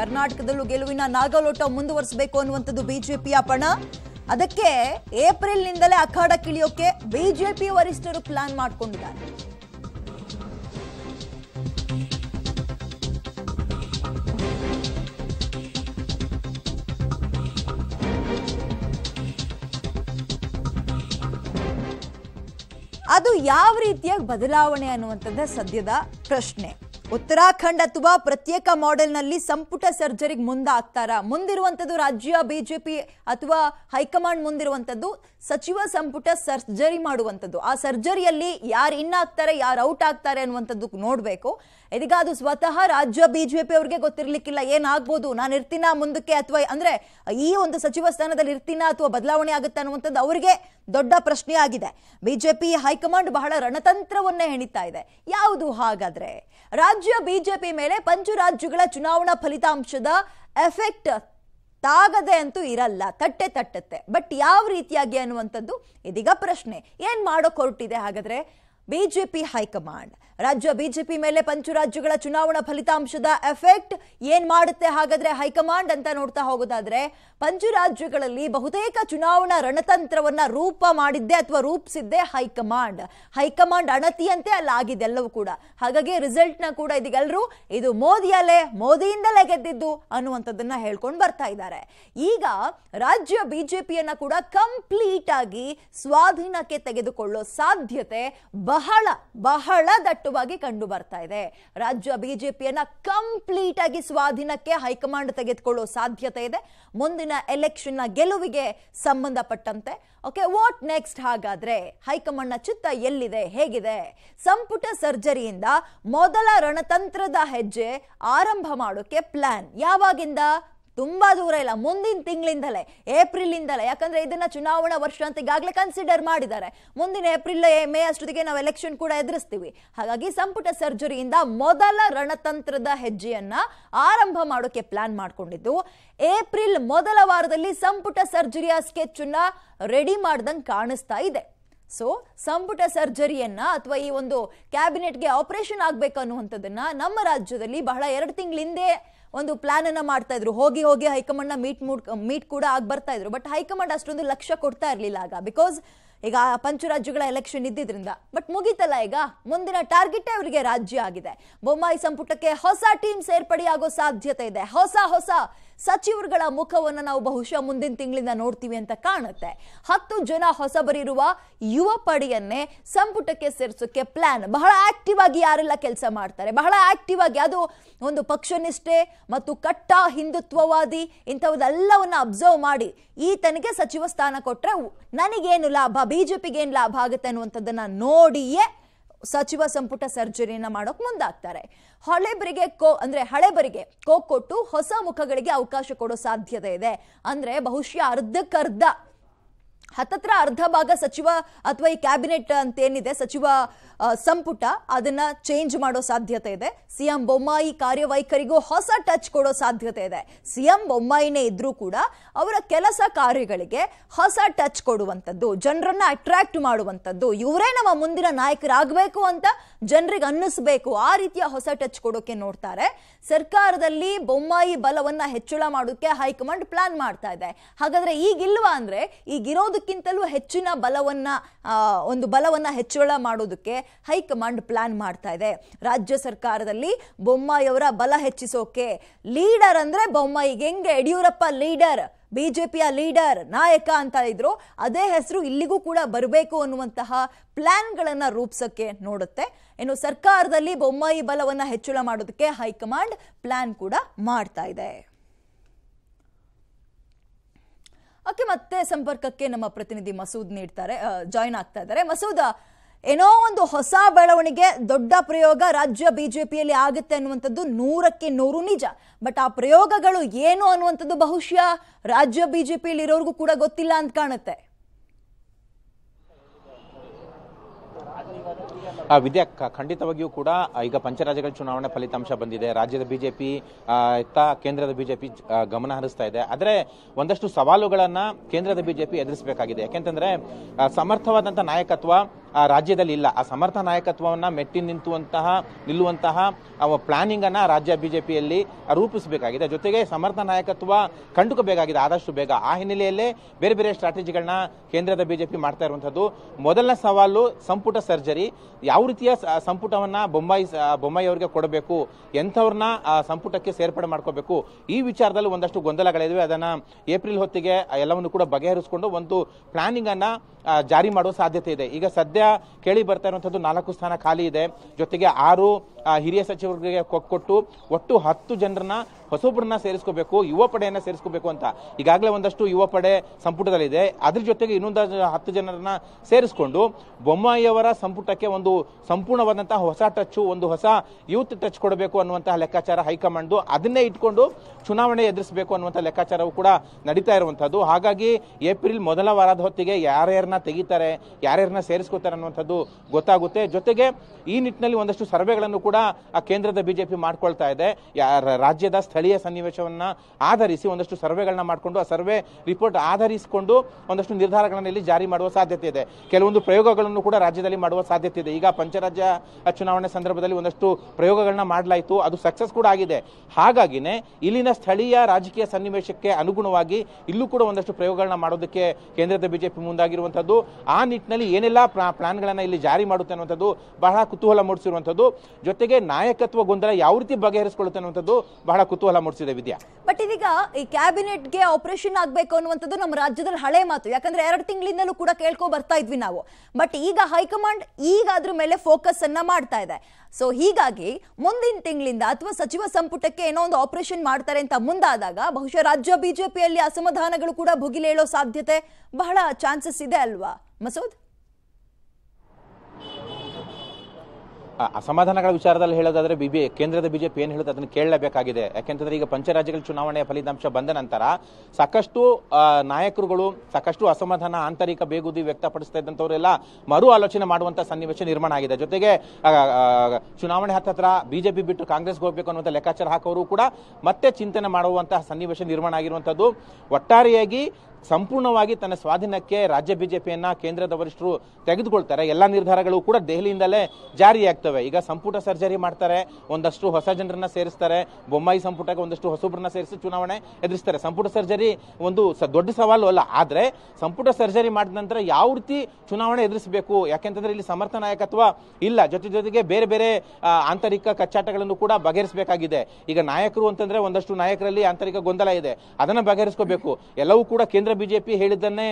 ಕರ್ನಾಟಕದಲ್ಲೂ ಗೆಲುವಿನ ನಾಗಲೋಟ ಮುಂದುವರಿಸಬೇಕು ಅನ್ನುವಂಥದ್ದು ಬಿಜೆಪಿಯ ಪಣ ಅದಕ್ಕೆ ಏಪ್ರಿಲ್ ನಿಂದಲೇ ಅಖಾಡಕ್ಕಿಳಿಯೋಕೆ ಬಿಜೆಪಿ ವರಿಷ್ಠರು ಪ್ಲಾನ್ ಮಾಡಿಕೊಂಡಿದ್ದಾರೆ ಅದು ಯಾವ ರೀತಿಯಾಗಿ ಬದಲಾವಣೆ ಅನ್ನುವಂಥದ್ದೇ ಸದ್ಯದ ಪ್ರಶ್ನೆ ಉತ್ತರಾಖಂಡ್ ಅಥವಾ ಪ್ರತ್ಯೇಕ ಮಾಡೆಲ್ನಲ್ಲಿ ಸಂಪುಟ ಸರ್ಜರಿಗೆ ಮುಂದಾಗ್ತಾರ ಮುಂದಿರುವಂಥದ್ದು ರಾಜ್ಯ ಬಿಜೆಪಿ ಅಥವಾ ಹೈಕಮಾಂಡ್ ಮುಂದಿರುವಂಥದ್ದು ಸಚಿವ ಸಂಪುಟ ಸರ್ಜರಿ ಮಾಡುವಂಥದ್ದು ಆ ಸರ್ಜರಿಯಲ್ಲಿ ಯಾರು ಇನ್ ಆಗ್ತಾರೆ ಯಾರು ಔಟ್ ಆಗ್ತಾರೆ ಅನ್ನುವಂಥದ್ದು ನೋಡಬೇಕು ಇದೀಗ ಅದು ಸ್ವತಃ ರಾಜ್ಯ ಬಿಜೆಪಿ ಅವ್ರಿಗೆ ಗೊತ್ತಿರ್ಲಿಕ್ಕಿಲ್ಲ ಏನಾಗ್ಬೋದು ನಾನು ಇರ್ತೀನ ಮುಂದಕ್ಕೆ ಅಥವಾ ಅಂದ್ರೆ ಈ ಒಂದು ಸಚಿವ ಸ್ಥಾನದಲ್ಲಿ ಇರ್ತೀನ ಅಥವಾ ಬದಲಾವಣೆ ಆಗುತ್ತೆ ಅನ್ನುವಂಥದ್ದು ಅವರಿಗೆ ದೊಡ್ಡ ಪ್ರಶ್ನೆ ಆಗಿದೆ ಬಿಜೆಪಿ ಹೈಕಮಾಂಡ್ ಬಹಳ ರಣತಂತ್ರವನ್ನೇ ಹೆಣಿತಾ ಇದೆ ಯಾವುದು ಹಾಗಾದ್ರೆ ರಾಜ್ಯ ಬಿಜೆಪಿ ಮೇಲೆ ಪಂಚರಾಜ್ಯಗಳ ಚುನಾವಣಾ ಫಲಿತಾಂಶದ ಎಫೆಕ್ಟ್ ತಾಗದೆ ಅಂತೂ ಇರಲ್ಲ ತಟ್ಟೆ ತಟ್ಟತ್ತೆ ಬಟ್ ಯಾವ ರೀತಿಯಾಗಿ ಅನ್ನುವಂಥದ್ದು ಇದೀಗ ಪ್ರಶ್ನೆ ಏನ್ ಮಾಡೋ ಕೊರಟಿದೆ ಹಾಗಾದ್ರೆ ಬಿಜೆಪಿ ಹೈಕಮಾಂಡ್ ರಾಜ್ಯ ಬಿಜೆಪಿ ಮೇಲೆ ಪಂಚರಾಜ್ಯಗಳ ಚುನಾವಣಾ ಫಲಿತಾಂಶದ ಎಫೆಕ್ಟ್ ಏನ್ ಮಾಡುತ್ತೆ ಹಾಗಾದ್ರೆ ಹೈಕಮಾಂಡ್ ಅಂತ ನೋಡ್ತಾ ಹೋಗೋದಾದ್ರೆ ಪಂಚರಾಜ್ಯಗಳಲ್ಲಿ ಬಹುತೇಕ ಚುನಾವಣಾ ರಣತಂತ್ರವನ್ನ ರೂಪ ಮಾಡಿದ್ದೆ ಅಥವಾ ರೂಪಿಸಿದ್ದೆ ಹೈಕಮಾಂಡ್ ಹೈಕಮಾಂಡ್ ಅಣತಿಯಂತೆ ಅಲ್ಲಿ ಆಗಿದೆ ಎಲ್ಲವೂ ಕೂಡ ಹಾಗಾಗಿ ರಿಸಲ್ಟ್ ನ ಕೂಡ ಇದೀಗೆಲ್ಲರೂ ಇದು ಮೋದಿಯಲ್ಲೇ ಮೋದಿಯಿಂದಲೇ ಗೆದ್ದಿದ್ದು ಅನ್ನುವಂಥದ್ದನ್ನ ಹೇಳ್ಕೊಂಡು ಬರ್ತಾ ಇದ್ದಾರೆ ಈಗ ರಾಜ್ಯ ಬಿಜೆಪಿಯನ್ನ ಕೂಡ ಕಂಪ್ಲೀಟ್ ಆಗಿ ಸ್ವಾಧೀನಕ್ಕೆ ತೆಗೆದುಕೊಳ್ಳೋ ಸಾಧ್ಯತೆ ಬಹಳ ಬಹಳ ದಟ್ಟವಾಗಿ ಕಂಡು ಬರ್ತಾ ಇದೆ ರಾಜ್ಯ ಬಿಜೆಪಿಯನ್ನ ಕಂಪ್ಲೀಟ್ ಆಗಿ ಸ್ವಾಧೀನಕ್ಕೆ ಹೈಕಮಾಂಡ್ ತೆಗೆದುಕೊಳ್ಳುವ ಸಾಧ್ಯತೆ ಇದೆ ಮುಂದಿನ ನ ಗೆಲುವಿಗೆ ಸಂಬಂಧಪಟ್ಟಂತೆ ಓಕೆ ವಾಟ್ ನೆಕ್ಸ್ಟ್ ಹಾಗಾದ್ರೆ ಹೈಕಮಾಂಡ್ನ ಚಿತ್ತ ಎಲ್ಲಿದೆ ಹೇಗಿದೆ ಸಂಪುಟ ಸರ್ಜರಿಯಿಂದ ಮೊದಲ ರಣತಂತ್ರದ ಹೆಜ್ಜೆ ಆರಂಭ ಮಾಡೋಕೆ ಪ್ಲಾನ್ ಯಾವಾಗಿಂದ ತುಂಬ ದೂರ ಇಲ್ಲ ಮುಂದಿನ ತಿಂಗಳಿಂದಲೇ ಏಪ್ರಿಲಿಂದಲೇ ಯಾಕಂದರೆ ಇದನ್ನು ಚುನಾವಣಾ ವರ್ಷ ಅಂತ ಈಗಾಗಲೇ ಕನ್ಸಿಡರ್ ಮಾಡಿದ್ದಾರೆ ಮುಂದಿನ ಏಪ್ರಿಲ್ ಮೇ ಅಷ್ಟೊತ್ತಿಗೆ ನಾವು ಎಲೆಕ್ಷನ್ ಕೂಡ ಎದುರಿಸ್ತೀವಿ ಹಾಗಾಗಿ ಸಂಪುಟ ಸರ್ಜರಿಯಿಂದ ಮೊದಲ ರಣತಂತ್ರದ ಹೆಜ್ಜೆಯನ್ನ ಆರಂಭ ಮಾಡೋಕೆ ಪ್ಲಾನ್ ಮಾಡಿಕೊಂಡಿದ್ದು ಏಪ್ರಿಲ್ ಮೊದಲ ವಾರದಲ್ಲಿ ಸಂಪುಟ ಸರ್ಜರಿಯ ಸ್ಕೆಚ್ ರೆಡಿ ಮಾಡ್ದಂಗೆ ಕಾಣಿಸ್ತಾ ಇದೆ ಸೊ ಸಂಪುಟ ಸರ್ಜರಿಯನ್ನ ಅಥವಾ ಈ ಒಂದು ಕ್ಯಾಬಿನೆಟ್ಗೆ ಆಪರೇಷನ್ ಅನ್ನುವಂಥದ್ದನ್ನು ನಮ್ಮ ರಾಜ್ಯದಲ್ಲಿ ಬಹಳ ಎರಡು ತಿಂಗಳಿಂದೆ ಒಂದು ಪ್ಲಾನ್ ಅನ್ನ ಮಾಡ್ತಾ ಇದ್ರು ಹೋಗಿ ಹೋಗಿ ಹೈಕಮಾಂಡ್ನ ಮೀಟ್ ಮೀಟ್ ಕೂಡ ಆಗಿ ಬರ್ತಾ ಇದ್ರು ಬಟ್ ಹೈಕಮಾಂಡ್ ಅಷ್ಟೊಂದು ಲಕ್ಷ್ಯ ಕೊಡ್ತಾ ಇರಲಿಲ್ಲ ಆಗ ಬಿಕಾಸ್ ಈಗ ಪಂಚರಾಜ್ಯಗಳ ಎಲೆಕ್ಷನ್ ಇದ್ದಿದ್ರಿಂದ ಬಟ್ ಮುಗೀತಲ್ಲ ಈಗ ಮುಂದಿನ ಟಾರ್ಗೆಟ್ ಅವರಿಗೆ ರಾಜ್ಯ ಆಗಿದೆ ಬೊಮ್ಮಾಯಿ ಸಂಪುಟಕ್ಕೆ ಹೊಸ ಟೀಮ್ ಸೇರ್ಪಡೆಯಾಗೋ ಸಾಧ್ಯತೆ ಇದೆ ಹೊಸ ಹೊಸ ಸಚಿವರುಗಳ ಮುಖವನ್ನು ನಾವು ಬಹುಶಃ ಮುಂದಿನ ತಿಂಗಳಿಂದ ನೋಡ್ತೀವಿ ಅಂತ ಕಾಣುತ್ತೆ ಹತ್ತು ಜನ ಹೊಸಬರಿರುವ ಯುವ ಪಡೆಯನ್ನೇ ಸಂಪುಟಕ್ಕೆ ಸೇರಿಸೋಕ್ಕೆ ಪ್ಲಾನ್ ಬಹಳ ಆಕ್ಟಿವ್ ಆಗಿ ಯಾರೆಲ್ಲ ಕೆಲಸ ಮಾಡ್ತಾರೆ ಬಹಳ ಆಕ್ಟಿವ್ ಆಗಿ ಅದು ಒಂದು ನಿಷ್ಠೆ ಮತ್ತು ಕಟ್ಟ ಹಿಂದುತ್ವವಾದಿ ಇಂಥವುದೆಲ್ಲವನ್ನು ಅಬ್ಸರ್ವ್ ಮಾಡಿ ಈತನಿಗೆ ಸಚಿವ ಸ್ಥಾನ ಕೊಟ್ಟರೆ ನನಗೇನು ಲಾಭ ಬಿಜೆಪಿಗೆ ಏನು ಲಾಭ ಆಗುತ್ತೆ ಅನ್ನುವಂಥದ್ದನ್ನು ನೋಡಿಯೇ ಸಚಿವ ಸಂಪುಟ ಸರ್ಜರಿಯನ್ನ ಮಾಡೋಕೆ ಮುಂದಾಗ್ತಾರೆ ಹಳೆಬರಿಗೆ ಕೋ ಅಂದ್ರೆ ಹಳೆಬರಿಗೆ ಕೋ ಕೊಟ್ಟು ಹೊಸ ಮುಖಗಳಿಗೆ ಅವಕಾಶ ಕೊಡೋ ಸಾಧ್ಯತೆ ಇದೆ ಅಂದ್ರೆ ಬಹುಶಃ ಅರ್ಧಕ್ಕರ್ಧ ಹತ್ತತ್ರ ಅರ್ಧ ಭಾಗ ಸಚಿವ ಅಥವಾ ಈ ಕ್ಯಾಬಿನೆಟ್ ಅಂತ ಏನಿದೆ ಸಚಿವ ಸಂಪುಟ ಅದನ್ನ ಚೇಂಜ್ ಮಾಡೋ ಸಾಧ್ಯತೆ ಇದೆ ಸಿಎಂ ಬೊಮ್ಮಾಯಿ ಕಾರ್ಯವೈಖರಿಗೂ ಹೊಸ ಟಚ್ ಕೊಡೋ ಸಾಧ್ಯತೆ ಇದೆ ಸಿಎಂ ಬೊಮ್ಮಾಯಿನೇ ಇದ್ರೂ ಕೂಡ ಅವರ ಕೆಲಸ ಕಾರ್ಯಗಳಿಗೆ ಹೊಸ ಟಚ್ ಕೊಡುವಂಥದ್ದು ಜನರನ್ನ ಅಟ್ರಾಕ್ಟ್ ಮಾಡುವಂಥದ್ದು ಇವರೇ ನಮ್ಮ ಮುಂದಿನ ನಾಯಕರಾಗಬೇಕು ಅಂತ ಜನರಿಗೆ ಅನ್ನಿಸ್ಬೇಕು ಆ ರೀತಿಯ ಹೊಸ ಟಚ್ ಕೊಡೋಕೆ ನೋಡ್ತಾರೆ ಸರ್ಕಾರದಲ್ಲಿ ಬೊಮ್ಮಾಯಿ ಬಲವನ್ನ ಹೆಚ್ಚಳ ಮಾಡೋಕೆ ಹೈಕಮಾಂಡ್ ಪ್ಲಾನ್ ಮಾಡ್ತಾ ಇದೆ ಹಾಗಾದ್ರೆ ಈಗಿಲ್ವಾ ಅಂದ್ರೆ ಈಗಿರೋದು ಅದಕ್ಕಿಂತಲೂ ಹೆಚ್ಚಿನ ಬಲವನ್ನ ಒಂದು ಬಲವನ್ನ ಹೆಚ್ಚಳ ಮಾಡೋದಕ್ಕೆ ಹೈಕಮಾಂಡ್ ಪ್ಲಾನ್ ಮಾಡ್ತಾ ಇದೆ ರಾಜ್ಯ ಸರ್ಕಾರದಲ್ಲಿ ಬೊಮ್ಮಾಯಿಯವರ ಬಲ ಹೆಚ್ಚಿಸೋಕೆ ಲೀಡರ್ ಅಂದ್ರೆ ಬೊಮ್ಮಾಯಿಗೆ ಹೆಂಗೆ ಯಡಿಯೂರಪ್ಪ ಲೀಡರ್ ಪಿಯ ಲೀಡರ್ ನಾಯಕ ಅಂತ ಇದ್ರು ಅದೇ ಹೆಸರು ಇಲ್ಲಿಗೂ ಕೂಡ ಬರಬೇಕು ಅನ್ನುವಂತಹ ಪ್ಲಾನ್ಗಳನ್ನು ರೂಪಿಸೋಕ್ಕೆ ನೋಡುತ್ತೆ ಇನ್ನು ಸರ್ಕಾರದಲ್ಲಿ ಬೊಮ್ಮಾಯಿ ಬಲವನ್ನ ಹೆಚ್ಚಳ ಮಾಡೋದಕ್ಕೆ ಹೈಕಮಾಂಡ್ ಪ್ಲಾನ್ ಕೂಡ ಮಾಡ್ತಾ ಇದೆ ಓಕೆ ಮತ್ತೆ ಸಂಪರ್ಕಕ್ಕೆ ನಮ್ಮ ಪ್ರತಿನಿಧಿ ಮಸೂದ್ ನೀಡ್ತಾರೆ ಜಾಯಿನ್ ಆಗ್ತಾ ಇದ್ದಾರೆ ಮಸೂದ್ ಏನೋ ಒಂದು ಹೊಸ ಬೆಳವಣಿಗೆ ದೊಡ್ಡ ಪ್ರಯೋಗ ರಾಜ್ಯ ಬಿಜೆಪಿಯಲ್ಲಿ ಆಗುತ್ತೆ ಅನ್ನುವಂಥದ್ದು ನೂರಕ್ಕೆ ನೂರು ನಿಜ ಬಟ್ ಆ ಪ್ರಯೋಗಗಳು ಏನು ಅನ್ನುವಂಥದ್ದು ಬಹುಶಃ ರಾಜ್ಯ ಬಿಜೆಪಿಯಲ್ಲಿ ಇರೋರಿಗೂ ಕೂಡ ಗೊತ್ತಿಲ್ಲ ಅಂತ ಕಾಣುತ್ತೆ ವಿದ್ಯಾ ಖಂಡಿತವಾಗಿಯೂ ಕೂಡ ಈಗ ಪಂಚರಾಜ್ಯಗಳ ಚುನಾವಣೆ ಫಲಿತಾಂಶ ಬಂದಿದೆ ರಾಜ್ಯದ ಬಿಜೆಪಿ ಇತ್ತ ಕೇಂದ್ರದ ಬಿಜೆಪಿ ಗಮನ ಹರಿಸ್ತಾ ಇದೆ ಆದರೆ ಒಂದಷ್ಟು ಸವಾಲುಗಳನ್ನು ಕೇಂದ್ರದ ಬಿಜೆಪಿ ಎದುರಿಸಬೇಕಾಗಿದೆ ಯಾಕೆಂತಂದ್ರೆ ಸಮರ್ಥವಾದಂಥ ನಾಯಕತ್ವ ರಾಜ್ಯದಲ್ಲಿ ಇಲ್ಲ ಆ ಸಮರ್ಥ ನಾಯಕತ್ವವನ್ನು ಮೆಟ್ಟಿ ನಿಂತುವಂತಹ ನಿಲ್ಲುವಂತಹ ಪ್ಲಾನಿಂಗನ್ನು ರಾಜ್ಯ ಬಿಜೆಪಿಯಲ್ಲಿ ರೂಪಿಸಬೇಕಾಗಿದೆ ಜೊತೆಗೆ ಸಮರ್ಥ ನಾಯಕತ್ವ ಕಂಡುಕೋಬೇಕಾಗಿದೆ ಆದಷ್ಟು ಬೇಗ ಆ ಹಿನ್ನೆಲೆಯಲ್ಲೇ ಬೇರೆ ಬೇರೆ ಸ್ಟ್ರಾಟಜಿಗಳನ್ನ ಕೇಂದ್ರದ ಬಿಜೆಪಿ ಮಾಡ್ತಾ ಇರುವಂಥದ್ದು ಮೊದಲನೇ ಸವಾಲು ಸಂಪುಟ ಸರ್ಜರಿ ಯಾವ ರೀತಿಯ ಸಂಪುಟವನ್ನು ಬೊಂಬಾಯಿ ಬೊಮ್ಮಾಯಿ ಅವರಿಗೆ ಕೊಡಬೇಕು ಎಂಥವ್ರನ್ನ ಸಂಪುಟಕ್ಕೆ ಸೇರ್ಪಡೆ ಮಾಡ್ಕೋಬೇಕು ಈ ವಿಚಾರದಲ್ಲಿ ಒಂದಷ್ಟು ಗೊಂದಲಗಳಿವೆ ಅದನ್ನು ಏಪ್ರಿಲ್ ಹೊತ್ತಿಗೆ ಎಲ್ಲವನ್ನು ಕೂಡ ಬಗೆಹರಿಸಿಕೊಂಡು ಒಂದು ಪ್ಲಾನಿಂಗನ್ನು ಜಾರಿ ಮಾಡುವ ಸಾಧ್ಯತೆ ಇದೆ ಈಗ ಸದ್ಯ ಕೇಳಿ ಬರ್ತಾ ಇರುವಂಥದ್ದು ನಾಲ್ಕು ಸ್ಥಾನ ಖಾಲಿ ಇದೆ ಜೊತೆಗೆ ಆರು ಆ ಹಿರಿಯ ಸಚಿವರಿಗೆ ಕೊಟ್ಟು ಒಟ್ಟು ಹತ್ತು ಜನರನ್ನ ಹೊಸೊಬ್ಬರನ್ನ ಸೇರಿಸ್ಕೋಬೇಕು ಯುವ ಪಡೆಯನ್ನ ಸೇರಿಸ್ಕೋಬೇಕು ಅಂತ ಈಗಾಗಲೇ ಒಂದಷ್ಟು ಯುವ ಪಡೆ ಸಂಪುಟದಲ್ಲಿದೆ ಅದ್ರ ಜೊತೆಗೆ ಇನ್ನೊಂದು ಹತ್ತು ಜನರನ್ನ ಸೇರಿಸ್ಕೊಂಡು ಬೊಮ್ಮಾಯಿಯವರ ಸಂಪುಟಕ್ಕೆ ಒಂದು ಸಂಪೂರ್ಣವಾದಂತಹ ಹೊಸ ಟಚ್ ಒಂದು ಹೊಸ ಯೂತ್ ಟಚ್ ಕೊಡಬೇಕು ಅನ್ನುವಂತಹ ಲೆಕ್ಕಾಚಾರ ಹೈಕಮಾಂಡು ಅದನ್ನೇ ಇಟ್ಕೊಂಡು ಚುನಾವಣೆ ಎದುರಿಸಬೇಕು ಅನ್ನುವಂಥ ಲೆಕ್ಕಾಚಾರವು ಕೂಡ ನಡೀತಾ ಇರುವಂಥದ್ದು ಹಾಗಾಗಿ ಏಪ್ರಿಲ್ ಮೊದಲ ವಾರದ ಹೊತ್ತಿಗೆ ಯಾರ್ಯಾರನ್ನ ತೆಗಿತಾರೆ ಯಾರ್ಯಾರನ್ನ ಸೇರಿಸ್ಕೋತಾರೆ ಅನ್ನುವಂಥದ್ದು ಗೊತ್ತಾಗುತ್ತೆ ಜೊತೆಗೆ ಈ ನಿಟ್ಟಿನಲ್ಲಿ ಒಂದಷ್ಟು ಸರ್ವೆಗಳನ್ನು ಕೂಡ ಕೂಡ ಆ ಕೇಂದ್ರದ ಬಿಜೆಪಿ ಮಾಡ್ಕೊಳ್ತಾ ಇದೆ ರಾಜ್ಯದ ಸ್ಥಳೀಯ ಸನ್ನಿವೇಶವನ್ನು ಆಧರಿಸಿ ಒಂದಷ್ಟು ಸರ್ವೆಗಳನ್ನ ಮಾಡಿಕೊಂಡು ಆ ಸರ್ವೆ ರಿಪೋರ್ಟ್ ಆಧರಿಸಿಕೊಂಡು ಒಂದಷ್ಟು ನಿರ್ಧಾರಗಳನ್ನು ಇಲ್ಲಿ ಜಾರಿ ಮಾಡುವ ಸಾಧ್ಯತೆ ಇದೆ ಕೆಲವೊಂದು ಪ್ರಯೋಗಗಳನ್ನು ಕೂಡ ರಾಜ್ಯದಲ್ಲಿ ಮಾಡುವ ಸಾಧ್ಯತೆ ಇದೆ ಈಗ ಪಂಚರಾಜ್ಯ ಚುನಾವಣೆ ಸಂದರ್ಭದಲ್ಲಿ ಒಂದಷ್ಟು ಪ್ರಯೋಗಗಳನ್ನ ಮಾಡಲಾಯಿತು ಅದು ಸಕ್ಸಸ್ ಕೂಡ ಆಗಿದೆ ಹಾಗಾಗಿನೇ ಇಲ್ಲಿನ ಸ್ಥಳೀಯ ರಾಜಕೀಯ ಸನ್ನಿವೇಶಕ್ಕೆ ಅನುಗುಣವಾಗಿ ಇಲ್ಲೂ ಕೂಡ ಒಂದಷ್ಟು ಪ್ರಯೋಗಗಳನ್ನ ಮಾಡೋದಕ್ಕೆ ಕೇಂದ್ರದ ಬಿಜೆಪಿ ಮುಂದಾಗಿರುವಂಥದ್ದು ಆ ನಿಟ್ಟಿನಲ್ಲಿ ಏನೆಲ್ಲ ಪ್ಲಾನ್ಗಳನ್ನು ಇಲ್ಲಿ ಜಾರಿ ಮಾಡುತ್ತೆ ಅನ್ನುವಂಥದ್ದು ಬಹಳ ಕುತೂಹಲ ಮೂಡಿಸಿರುವಂಥದ್ದು ಜೊತೆ ಜೊತೆಗೆ ನಾಯಕತ್ವ ಗೊಂದಲ ಯಾವ ರೀತಿ ಬಗೆಹರಿಸಿಕೊಳ್ಳುತ್ತೆ ಅನ್ನುವಂಥದ್ದು ಬಹಳ ಕುತೂಹಲ ಮೂಡಿಸಿದೆ ವಿದ್ಯಾ ಬಟ್ ಇದೀಗ ಈ ಕ್ಯಾಬಿನೆಟ್ಗೆ ಆಪರೇಷನ್ ಆಗಬೇಕು ಅನ್ನುವಂಥದ್ದು ನಮ್ಮ ರಾಜ್ಯದಲ್ಲಿ ಹಳೆ ಮಾತು ಯಾಕಂದ್ರೆ ಎರಡು ತಿಂಗಳಿಂದಲೂ ಕೂಡ ಕೇಳ್ಕೊ ಬರ್ತಾ ಇದ್ವಿ ನಾವು ಬಟ್ ಈಗ ಹೈಕಮಾಂಡ್ ಈಗ ಅದ್ರ ಮೇಲೆ ಫೋಕಸ್ ಅನ್ನ ಮಾಡ್ತಾ ಇದೆ ಸೊ ಹೀಗಾಗಿ ಮುಂದಿನ ತಿಂಗಳಿಂದ ಅಥವಾ ಸಚಿವ ಸಂಪುಟಕ್ಕೆ ಏನೋ ಒಂದು ಆಪರೇಷನ್ ಮಾಡ್ತಾರೆ ಅಂತ ಮುಂದಾದಾಗ ಬಹುಶಃ ರಾಜ್ಯ ಬಿಜೆಪಿಯಲ್ಲಿ ಅಸಮಾಧಾನಗಳು ಕೂಡ ಭುಗಿಲೇಳೋ ಸಾಧ್ಯತೆ ಬಹಳ ಚಾನ್ಸಸ್ ಇದೆ ಅಲ್ವಾ ಮಸೂದ್ ಅಸಮಾಧಾನಗಳ ವಿಚಾರದಲ್ಲಿ ಹೇಳೋದಾದ್ರೆ ಬಿ ಕೇಂದ್ರದ ಬಿಜೆಪಿ ಏನು ಹೇಳುತ್ತೆ ಅದನ್ನು ಕೇಳಲೇಬೇಕಾಗಿದೆ ಯಾಕೆಂತಂದ್ರೆ ಈಗ ಪಂಚರಾಜ್ಯಗಳ ಚುನಾವಣೆಯ ಫಲಿತಾಂಶ ಬಂದ ನಂತರ ಸಾಕಷ್ಟು ನಾಯಕರುಗಳು ಸಾಕಷ್ಟು ಅಸಮಾಧಾನ ಆಂತರಿಕ ಬೇಗುದಿ ವ್ಯಕ್ತಪಡಿಸ್ತಾ ಇದ್ದಂಥವರೆಲ್ಲ ಮರು ಆಲೋಚನೆ ಮಾಡುವಂತ ಸನ್ನಿವೇಶ ನಿರ್ಮಾಣ ಆಗಿದೆ ಜೊತೆಗೆ ಚುನಾವಣೆ ಹತ್ತತ್ರ ಬಿಜೆಪಿ ಬಿಟ್ಟು ಕಾಂಗ್ರೆಸ್ಗೆ ಹೋಗ್ಬೇಕು ಅನ್ನುವಂಥ ಲೆಕ್ಕಾಚಾರ ಹಾಕೋರು ಕೂಡ ಮತ್ತೆ ಚಿಂತನೆ ಮಾಡುವಂತಹ ಸನ್ನಿವೇಶ ನಿರ್ಮಾಣ ಆಗಿರುವಂಥದ್ದು ಒಟ್ಟಾರೆಯಾಗಿ ಸಂಪೂರ್ಣವಾಗಿ ತನ್ನ ಸ್ವಾಧೀನಕ್ಕೆ ರಾಜ್ಯ ಬಿಜೆಪಿಯನ್ನ ಕೇಂದ್ರದ ವರಿಷ್ಠರು ತೆಗೆದುಕೊಳ್ತಾರೆ ಎಲ್ಲಾ ನಿರ್ಧಾರಗಳು ಕೂಡ ದೆಹಲಿಯಿಂದಲೇ ಜಾರಿಯಾಗ್ತವೆ ಈಗ ಸಂಪುಟ ಸರ್ಜರಿ ಮಾಡ್ತಾರೆ ಒಂದಷ್ಟು ಹೊಸ ಜನರನ್ನ ಸೇರಿಸ್ತಾರೆ ಬೊಮ್ಮಾಯಿ ಸಂಪುಟಕ್ಕೆ ಒಂದಷ್ಟು ಹೊಸಬ್ರನ್ನ ಸೇರಿಸಿ ಚುನಾವಣೆ ಎದುರಿಸ್ತಾರೆ ಸಂಪುಟ ಸರ್ಜರಿ ಒಂದು ದೊಡ್ಡ ಸವಾಲು ಅಲ್ಲ ಆದರೆ ಸಂಪುಟ ಸರ್ಜರಿ ಮಾಡಿದ ನಂತರ ಯಾವ ರೀತಿ ಚುನಾವಣೆ ಎದುರಿಸಬೇಕು ಯಾಕೆಂತಂದ್ರೆ ಇಲ್ಲಿ ಸಮರ್ಥ ನಾಯಕತ್ವ ಇಲ್ಲ ಜೊತೆ ಜೊತೆಗೆ ಬೇರೆ ಬೇರೆ ಆಂತರಿಕ ಕಚ್ಚಾಟಗಳನ್ನು ಕೂಡ ಬಗೆಹರಿಸಬೇಕಾಗಿದೆ ಈಗ ನಾಯಕರು ಅಂತಂದ್ರೆ ಒಂದಷ್ಟು ನಾಯಕರಲ್ಲಿ ಆಂತರಿಕ ಗೊಂದಲ ಇದೆ ಅದನ್ನ ಬಗೆಹರಿಸ್ಕೋಬೇಕು ಎಲ್ಲವೂ ಕೂಡ ಕೇಂದ್ರ ಬಿಜೆಪಿ ಹೇಳಿದ್ದನ್ನೇ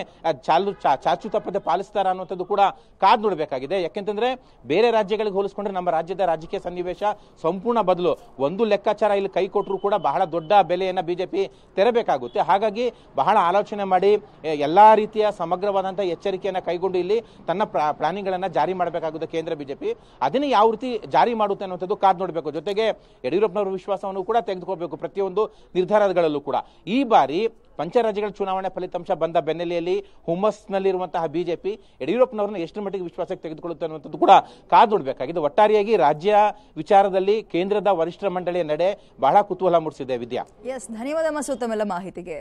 ಚಾಲು ಚಾಚು ತಪ್ಪದೆ ಪಾಲಿಸ್ತಾರ ಅನ್ನುವಂಥದ್ದು ಕೂಡ ಕಾದ್ ನೋಡಬೇಕಾಗಿದೆ ಯಾಕೆಂತಂದ್ರೆ ಬೇರೆ ರಾಜ್ಯಗಳಿಗೆ ಹೋಲಿಸ್ಕೊಂಡು ನೋಡಿಕೊಂಡ್ರೆ ನಮ್ಮ ರಾಜ್ಯದ ರಾಜಕೀಯ ಸನ್ನಿವೇಶ ಸಂಪೂರ್ಣ ಬದಲು ಒಂದು ಲೆಕ್ಕಾಚಾರ ಇಲ್ಲಿ ಕೈ ಕೊಟ್ಟರು ಕೂಡ ಬಹಳ ದೊಡ್ಡ ಬೆಲೆಯನ್ನು ಬಿಜೆಪಿ ತೆರಬೇಕಾಗುತ್ತೆ ಹಾಗಾಗಿ ಬಹಳ ಆಲೋಚನೆ ಮಾಡಿ ಎಲ್ಲ ರೀತಿಯ ಸಮಗ್ರವಾದಂಥ ಎಚ್ಚರಿಕೆಯನ್ನು ಕೈಗೊಂಡು ಇಲ್ಲಿ ತನ್ನ ಪ್ಲಾನಿಂಗ್ಗಳನ್ನು ಜಾರಿ ಮಾಡಬೇಕಾಗುತ್ತೆ ಕೇಂದ್ರ ಬಿಜೆಪಿ ಅದನ್ನು ಯಾವ ರೀತಿ ಜಾರಿ ಮಾಡುತ್ತೆ ಅನ್ನುವಂಥದ್ದು ಕಾದ್ ನೋಡಬೇಕು ಜೊತೆಗೆ ಯಡಿಯೂರಪ್ಪನವರ ವಿಶ್ವಾಸವನ್ನು ಕೂಡ ತೆಗೆದುಕೋಬೇಕು ಪ್ರತಿಯೊಂದು ನಿರ್ಧಾರಗಳಲ್ಲೂ ಕೂಡ ಈ ಬಾರಿ ಪಂಚರಾಜ್ಯಗಳ ಚುನಾವಣೆ ಫಲಿತಾಂಶ ಬಂದ ಬೆನ್ನೆಲೆಯಲ್ಲಿ ಹುಮ್ಮಸ್ನಲ್ಲಿರುವಂತಹ ಬಿಜೆಪಿ ಯಡಿಯೂರಪ್ಪನವರನ್ನು ಎಷ್ಟು ಮಟ್ಟಿಗೆ ವಿಶ್ವಾಸಕ್ಕೆ ತೆಗೆದುಕೊಳ್ಳುತ್ತೆ ಅನ್ನುವಂಥದ್ದು ಕೂಡ ಕಾದು ನೋಡಬೇಕಾಗಿದೆ ಒಟ್ಟಾರೆಯಾಗಿ ರಾಜ್ಯ ವಿಚಾರದಲ್ಲಿ ಕೇಂದ್ರದ ವರಿಷ್ಠ ಮಂಡಳಿಯ ನಡೆ ಬಹಳ ಕುತೂಹಲ ಮೂಡಿಸಿದೆ ವಿದ್ಯಾ ಎಸ್ ಧನ್ಯವಾದ ಮಸೂತಮೆಲ್ಲ ಮಾಹಿತಿಗೆ